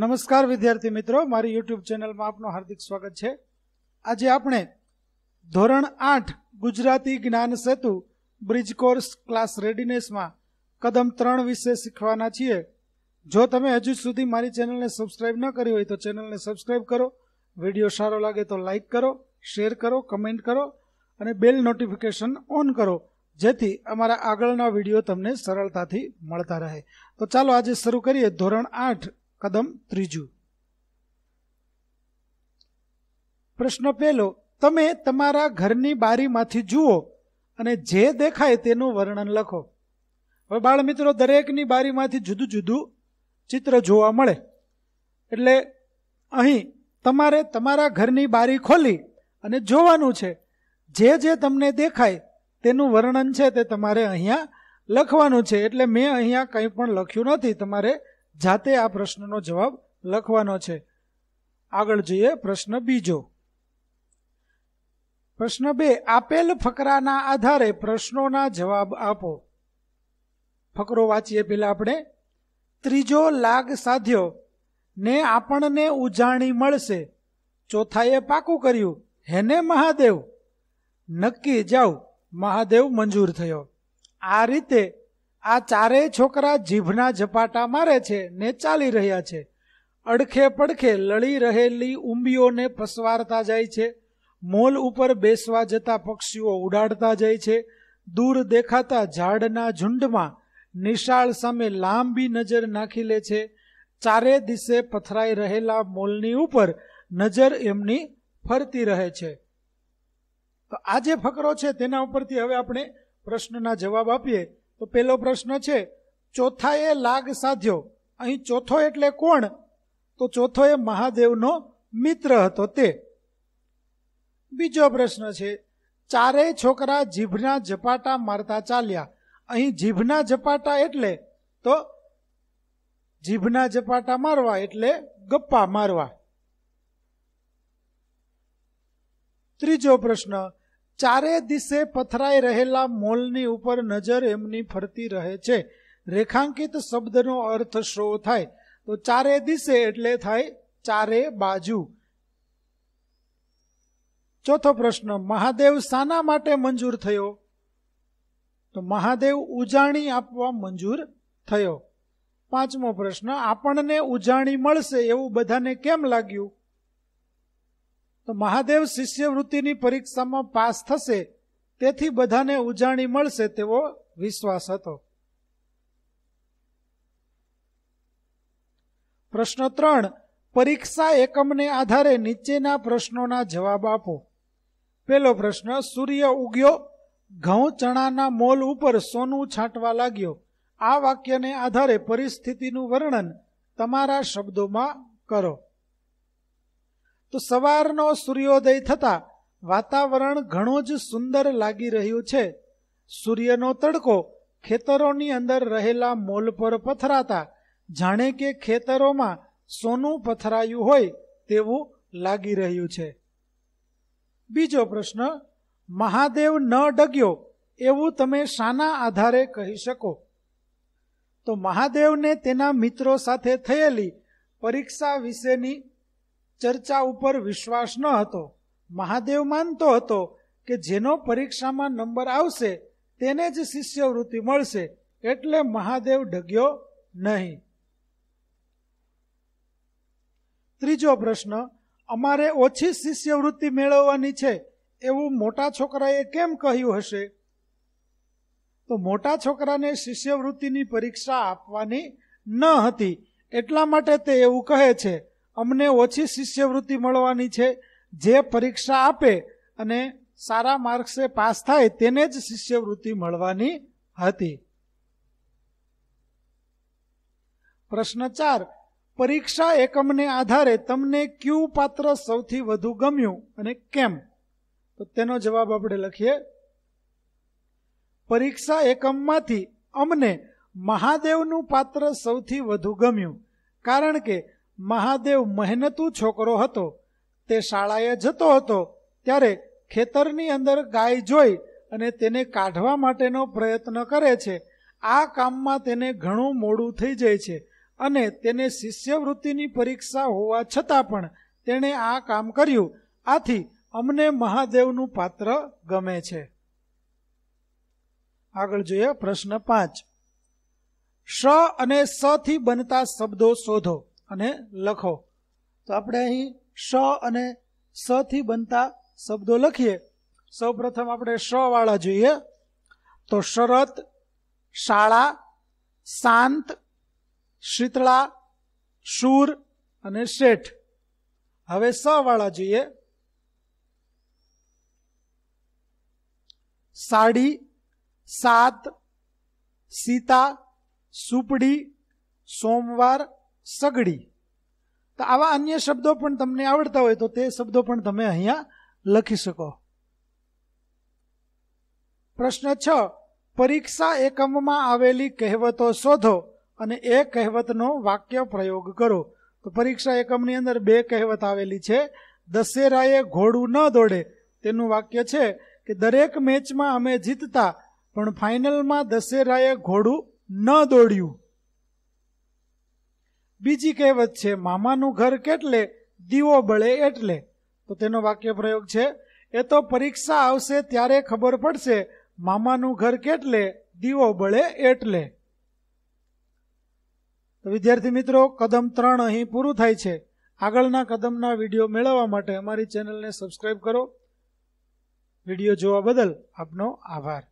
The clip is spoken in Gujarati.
નમસ્કાર વિદ્યાર્થી મિત્રો મારી યુટ્યુબ ચેનલમાં આપનું હાર્દિક સ્વાગત છે આજે આપણે ધોરણ આઠ Gujarati Gyan Setu bridge course class રેડીનેસમાં કદમ ત્રણ વિશે શીખવાના છીએ જો તમે હજુ સુધી મારી ચેનલને સબસ્ક્રાઇબ ન કરી હોય તો ચેનલને સબસ્ક્રાઇબ કરો વિડીયો સારો લાગે તો લાઇક કરો શેર કરો કમેન્ટ કરો અને બેલ નોટિફિકેશન ઓન કરો જેથી અમારા આગળના વિડીયો તમને સરળતાથી મળતા રહે તો ચાલો આજે શરૂ કરીએ ધોરણ આઠ કદમ ત્રીજું પ્રશ્ન પહેલો તમે તમારા ઘરની બારીમાંથી જુઓ અને જે દેખાય તેનું વર્ણન લખો હવે બાળ મિત્રો દરેકની બારીમાંથી જુદું જુદું ચિત્ર જોવા મળે એટલે અહીં તમારે તમારા ઘરની બારી ખોલી અને જોવાનું છે જે જે તમને દેખાય તેનું વર્ણન છે તે તમારે અહીંયા લખવાનું છે એટલે મેં અહીંયા કંઈ પણ લખ્યું નથી તમારે જાતે આ પ્રશ્નનો જવાબ લખવાનો છે આગળ જોઈએ પ્રશ્ન બીજો પ્રશ્ન બે આપેલ ફકરાના આધારે પ્રશ્નોના જવાબ આપો ફકરો વાંચીએ પેલા આપણે ત્રીજો લાગ સાધ્યો ને આપણને ઉજાણી મળશે ચોથાએ પાકું કર્યું હેને મહાદેવ નક્કી જાઉં મહાદેવ મંજૂર થયો આ રીતે આ ચારેય છોકરા જીભના ઝપાટા મારે છે ને ચાલી રહ્યા છે અડખે પડખે લળી રહેલી ઉંબીઓને પસવારતા જાય છે મોલ ઉપર બેસવા જતા પક્ષીઓ ઉડાડતા જાય છે દૂર દેખાતા ઝાડના ઝુંડમાં નિશાળ સામે લાંબી નજર નાખી લે છે ચારે દિશે પથરાઈ રહેલા મોલની ઉપર નજર એમની ફરતી રહે છે તો આ જે ફકરો છે તેના ઉપરથી હવે આપણે પ્રશ્નના જવાબ આપીએ તો પહેલો પ્રશ્ન છે ચોથાએ લાગ સાધ્યો અહીં ચોથો એટલે કોણ તો ચોથો એ મહાદેવનો મિત્ર હતો તે બીજો પ્રશ્ન છે ચારેય છોકરા જીભના ઝપાટા મારતા ચાલ્યા અહીં જીભના ઝપાટા એટલે તો જીભના ઝપાટા મારવા એટલે ગપ્પા મારવા ત્રીજો પ્રશ્ન ચારે દિશે પથરાઈ રહેલા મોલની ઉપર નજર એમની ફરતી રહે છે રેખાંકિત શબ્દનો અર્થ શો થાય તો ચારે દિશે એટલે થાય ચારે બાજુ ચોથો પ્રશ્ન મહાદેવ શાના માટે મંજૂર થયો તો મહાદેવ ઉજાણી આપવા મંજૂર થયો પાંચમો પ્રશ્ન આપણને ઉજાણી મળશે એવું બધાને કેમ લાગ્યું તો મહાદેવ શિષ્યવૃત્તિની પરીક્ષામાં પાસ થશે તેથી બધાને ઉજાણી મળશે તેવો વિશ્વાસ હતો પ્રશ્ન ત્રણ પરીક્ષા એકમને આધારે નીચેના પ્રશ્નોના જવાબ આપો પેલો પ્રશ્ન સૂર્ય ઉગ્યો ઘઉં ચણાના મોલ ઉપર સોનું છાંટવા લાગ્યો આ વાક્યને આધારે પરિસ્થિતિનું વર્ણન તમારા શબ્દોમાં કરો તો સવારનો સૂર્યોદય થતા વાતાવરણ ઘણું જ સુંદર લાગી રહ્યું છે સૂર્યનો તડકો ખેતરોની અંદર રહેલા મોલ પર પથરાતા જાણે કે ખેતરોમાં સોનું પથરાયું હોય તેવું લાગી રહ્યું છે બીજો પ્રશ્ન મહાદેવ ન ડગ્યો એવું તમે શાના આધારે કહી શકો તો મહાદેવને તેના મિત્રો સાથે થયેલી પરીક્ષા વિશેની ચર્ચા ઉપર વિશ્વાસ ન હતો મહાદેવ માનતો હતો કે જેનો પરીક્ષામાં નંબર આવશે તેને જ શિષ્યવૃત્તિ મળશે એટલે મહાદેવ ઢગ્યો નહીં ત્રીજો પ્રશ્ન અમારે ઓછી શિષ્યવૃત્તિ મેળવવાની છે એવું મોટા છોકરાએ કેમ કહ્યું હશે તો મોટા છોકરાને શિષ્યવૃત્તિની પરીક્ષા આપવાની ન હતી એટલા માટે તે એવું કહે છે અમને ઓછી શિષ્યવૃત્તિ મળવાની છે જે પરીક્ષા આપે અને સારા માર્ક્સે પાસ થાય તેને જ શિષ્યવૃત્તિ મળવાની હતી પ્રશ્ન ચાર પરીક્ષા એકમને આધારે તમને ક્યુ પાત્ર સૌથી વધુ ગમ્યું અને કેમ તો તેનો જવાબ આપણે લખીએ પરીક્ષા એકમમાંથી અમને મહાદેવનું પાત્ર સૌથી વધુ ગમ્યું કારણ કે મહાદેવ મહેનતુ છોકરો હતો તે શાળાએ જતો હતો ત્યારે ખેતરની અંદર ગાય જોઈ અને તેને કાઢવા માટેનો પ્રયત્ન કરે છે આ કામમાં તેને ઘણું મોડું થઈ જાય છે અને તેને શિષ્યવૃત્તિની પરીક્ષા હોવા છતાં પણ તેણે આ કામ કર્યું આથી અમને મહાદેવનું પાત્ર ગમે છે આગળ જોઈએ પ્રશ્ન પાંચ સ અને સ થી બનતા શબ્દો શોધો અને લખો તો આપણે અહીં શ અને સ થી બનતા શબ્દો લખીએ સૌ પ્રથમ આપણે શ વાળા જોઈએ તો શરત શાળા શાંત શીતળા શૂર અને શેઠ હવે સ વાળા જોઈએ સાડી સાત સીતા સુપડી સોમવાર સગડી તો આવા અન્ય શબ્દો પણ તમને આવડતા હોય તો તે શબ્દો પણ તમે અહીંયા લખી શકો પ્રશ્ન છ પરીક્ષા એકમમાં આવેલી કહેવતો શોધો અને એ કહેવતનો વાક્ય પ્રયોગ કરો તો પરીક્ષા એકમની અંદર બે કહેવત આવેલી છે દશેરાએ ઘોડું ન દોડે તેનું વાક્ય છે કે દરેક મેચમાં અમે જીતતા પણ ફાઇનલમાં દશેરાએ ઘોડું ન દોડ્યું બીજી કહેવત છે મામાનું ઘર કેટલે દીવો બળે એટલે તો તેનો વાક્ય પ્રયોગ છે એ તો પરીક્ષા આવશે ત્યારે ખબર પડશે મામાનું ઘર કેટલે દીવો બળે એટલે તો વિદ્યાર્થી મિત્રો કદમ ત્રણ અહીં પૂરું થાય છે આગળના કદમના વિડીયો મેળવવા માટે અમારી ચેનલને સબસ્ક્રાઈબ કરો વિડીયો જોવા બદલ આપનો આભાર